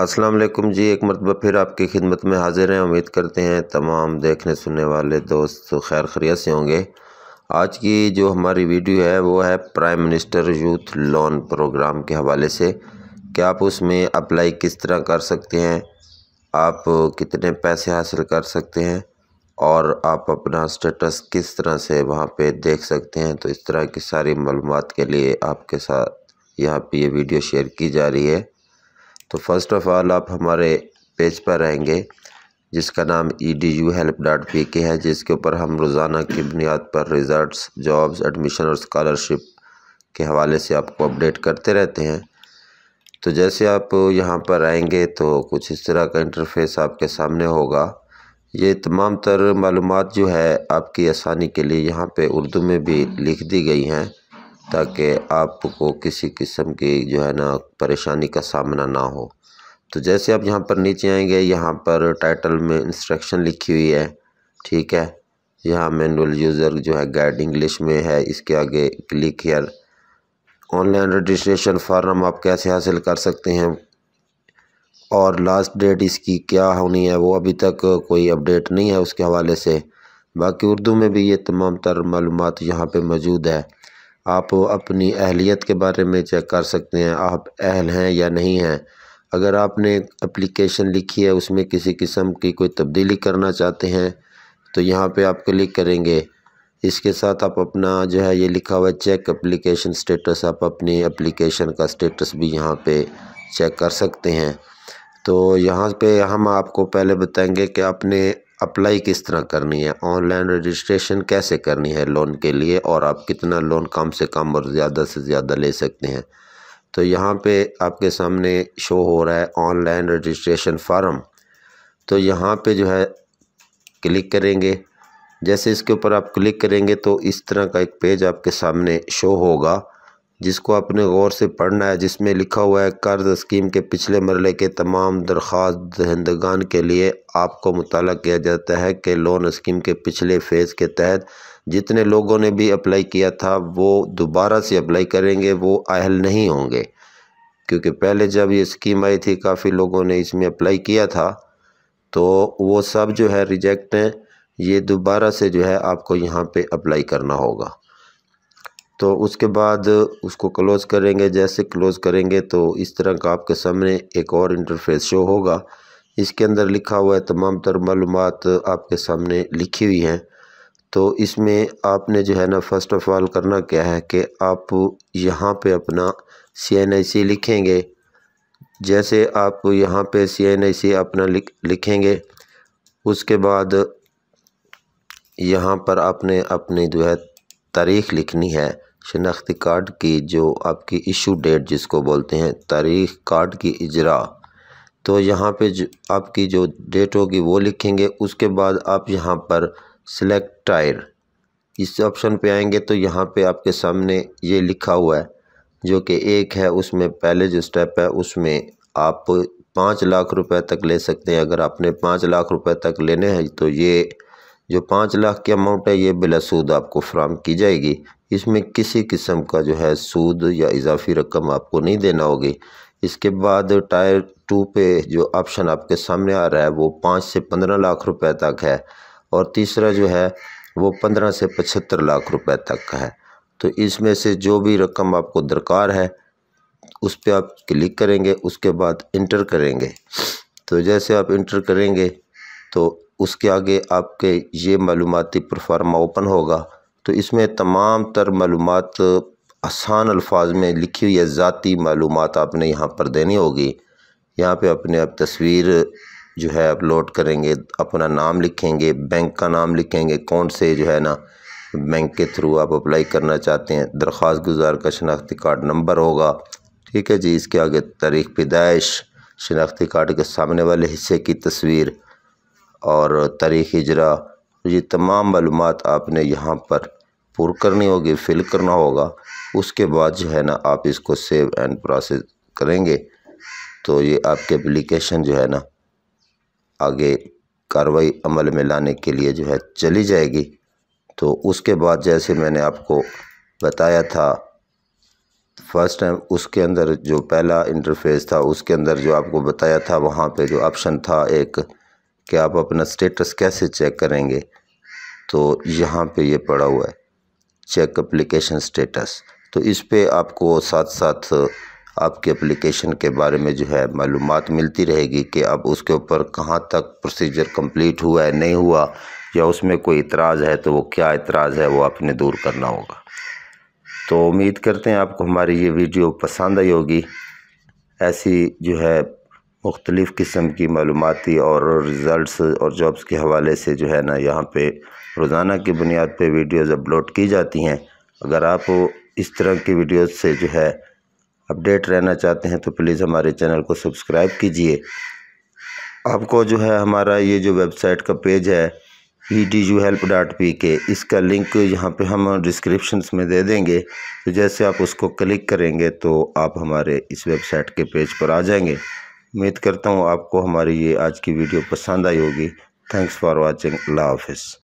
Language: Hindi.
अस्सलाम वालेकुम जी एक मरतबा फिर आपकी खिदमत में हाज़िर हैं उम्मीद करते हैं तमाम देखने सुनने वाले दोस्त खैर खरीत से होंगे आज की जो हमारी वीडियो है वो है prime minister youth loan programme के हवाले से क्या आप उसमें अप्लाई किस तरह कर सकते हैं आप कितने पैसे हासिल कर सकते हैं और आप अपना स्टेटस किस तरह से वहाँ पे देख सकते हैं तो इस तरह की सारी मालूम के लिए आपके साथ यहाँ पे ये वीडियो शेयर की जा रही है तो फर्स्ट ऑफ़ ऑल आप हमारे पेज पर आएंगे जिसका नाम E D U help dot P K है जिसके ऊपर हम रोज़ाना की बुनियाद पर रिज़ल्ट्स जॉब्स एडमिशन और स्कॉलरशिप के हवाले से आपको अपडेट करते रहते हैं तो जैसे आप यहाँ पर आएंगे तो कुछ इस तरह का इंटरफेस आपके सामने होगा ये तमाम तर मालूम जो है आपकी आसानी के लिए यहाँ पे उर्दू में भी लिख दी गई हैं ताकि आपको किसी किस्म की जो है ना परेशानी का सामना ना हो तो जैसे आप यहाँ पर नीचे आएंगे यहाँ पर टाइटल में इंस्ट्रक्शन लिखी हुई है ठीक है यहाँ मैनुअल यूज़र जो है गाइड इंग्लिश में है इसके आगे click here online registration form आप कैसे हासिल कर सकते हैं और लास्ट डेट इसकी क्या होनी है वो अभी तक कोई अपडेट नहीं है उसके हवाले से बाकी उर्दू में भी ये तमाम तर मालूम यहाँ पर मौजूद है आप अपनी अहलियत के बारे में चेक कर सकते हैं आप अहल हैं या नहीं हैं अगर आपने अप्लीकेशन लिखी है उसमें किसी किस्म की कोई तब्दीली करना चाहते हैं तो यहाँ पे आप क्लिक करेंगे इसके साथ आप अपना जो है ये लिखा हुआ है चेक अप्लीकेशन स्टेटस आप अपनी एप्लीकेशन का स्टेटस भी यहाँ पे चेक कर सकते हैं तो यहाँ पे हम आपको पहले बताएंगे कि आपने अप्लाई किस तरह करनी है ऑनलाइन रजिस्ट्रेशन कैसे करनी है लोन के लिए और आप कितना लोन कम से कम और ज़्यादा से ज़्यादा ले सकते हैं तो यहाँ पे आपके सामने शो हो रहा है ऑनलाइन रजिस्ट्रेशन फार्म तो यहाँ पे जो है क्लिक करेंगे जैसे इसके ऊपर आप क्लिक करेंगे तो इस तरह का एक पेज आपके सामने शो होगा जिसको आपने गौर से पढ़ना है जिसमें लिखा हुआ है कर्ज स्कीम के पिछले मरले के तमाम दरख्वास्त दहंदगान के लिए आपको मुताल किया जाता है कि लोन स्कीम के पिछले फेज़ के तहत जितने लोगों ने भी अप्लाई किया था वो दोबारा से अप्लाई करेंगे वो अहल नहीं होंगे क्योंकि पहले जब ये स्कीम आई थी काफ़ी लोगों ने इसमें अप्लाई किया था तो वो सब जो है रिजेक्ट हैं ये दोबारा से जो है आपको यहाँ पे अप्लाई करना होगा तो उसके बाद उसको क्लोज़ करेंगे जैसे क्लोज़ करेंगे तो इस तरह का आपके सामने एक और इंटरफेस शो होगा इसके अंदर लिखा हुआ है तमाम तर मालूम आपके सामने लिखी हुई हैं तो इसमें आपने जो है ना फ़र्स्ट ऑफ़ ऑल करना क्या है कि आप यहाँ पे अपना सी एन आई सी लिखेंगे जैसे आप यहाँ पे सी एन आई सी अपना लिख लिखेंगे उसके बाद यहाँ पर आपने अपनी जो है तारीख़ लिखनी है शनाख्ती कार्ड की जो आपकी इशू डेट जिसको बोलते हैं तारीख़ कार्ड की इजरा तो यहाँ पे जो आपकी जो डेट होगी वो लिखेंगे उसके बाद आप यहाँ पर सिलेक्ट टायर इस ऑप्शन पे आएंगे तो यहाँ पे आपके सामने ये लिखा हुआ है जो कि एक है उसमें पहले जो स्टेप है उसमें आप पाँच लाख रुपए तक ले सकते हैं अगर आपने पाँच लाख रुपए तक लेने हैं तो ये जो पाँच लाख की अमाउंट है ये बिलासूद आपको फ्राहम की जाएगी इसमें किसी किस्म का जो है सूद या इजाफी रकम आपको नहीं देना होगी इसके बाद टायर टू पे जो ऑप्शन आपके सामने आ रहा है वो पाँच से पंद्रह लाख रुपए तक है और तीसरा जो है वो पंद्रह से पचहत्तर लाख रुपए तक का है तो इसमें से जो भी रकम आपको दरकार है उस पर आप क्लिक करेंगे उसके बाद इंटर करेंगे तो जैसे आप इंटर करेंगे तो उसके आगे आपके ये मालूमती परफार्मा ओपन होगा तो इसमें तमाम तर मालूम आसान अल्फाज में लिखी हुई है ज़ाती मालूम आपने यहाँ पर देनी होगी यहाँ पर अपने आप तस्वीर जो है अपलोड करेंगे अपना नाम लिखेंगे बैंक का नाम लिखेंगे कौन से जो है ना बैंक के थ्रू आप अप्लाई करना चाहते हैं दरख्वास्त गुजार का शनाख्ती कार्ड नंबर होगा ठीक है जी इसके आगे तारीख पैदाइश शनाख्ती कार्ड के सामने वाले हिस्से की तस्वीर और तारीख इजरा ये तमाम मालूम आपने यहाँ पर पुर करनी होगी फिल करना होगा उसके बाद जो है ना आप इसको सेव एंड प्रोसेस करेंगे तो ये आपके एप्लीकेशन जो है ना आगे कार्रवाई अमल में लाने के लिए जो है चली जाएगी तो उसके बाद जैसे मैंने आपको बताया था फर्स्ट टाइम उसके अंदर जो पहला इंटरफेस था उसके अंदर जो आपको बताया था वहाँ पे जो ऑप्शन था एक कि आप अपना स्टेटस कैसे चेक करेंगे तो यहाँ पे ये पड़ा हुआ है चेक एप्लीकेशन स्टेटस तो इस पर आपको साथ साथ आपके एप्लीकेशन के बारे में जो है मालूम मिलती रहेगी कि अब उसके ऊपर कहाँ तक प्रोसीजर कंप्लीट हुआ है नहीं हुआ या उसमें कोई इतराज़ है तो वो क्या इतराज़ है वो आपने दूर करना होगा तो उम्मीद करते हैं आपको हमारी ये वीडियो पसंद आई होगी ऐसी जो है मुख्तलिफ़ किस्म की मालूमती और रिज़ल्ट और जॉब्स के हवाले से जो है ना यहाँ पर रोज़ाना की बुनियाद पर वीडियोज़ अपलोड की जाती हैं अगर आप इस तरह की वीडियोज़ से जो है अपडेट रहना चाहते हैं तो प्लीज़ हमारे चैनल को सब्सक्राइब कीजिए आपको जो है हमारा ये जो वेबसाइट का पेज है E D U help dot P K इसका लिंक यहाँ पे हम डिस्क्रिप्शन में दे देंगे तो जैसे आप उसको क्लिक करेंगे तो आप हमारे इस वेबसाइट के पेज पर आ जाएंगे उम्मीद करता हूँ आपको हमारी ये आज की वीडियो पसंद आई होगी थैंक्स फॉर वॉचिंग अल्लाह हाफिज़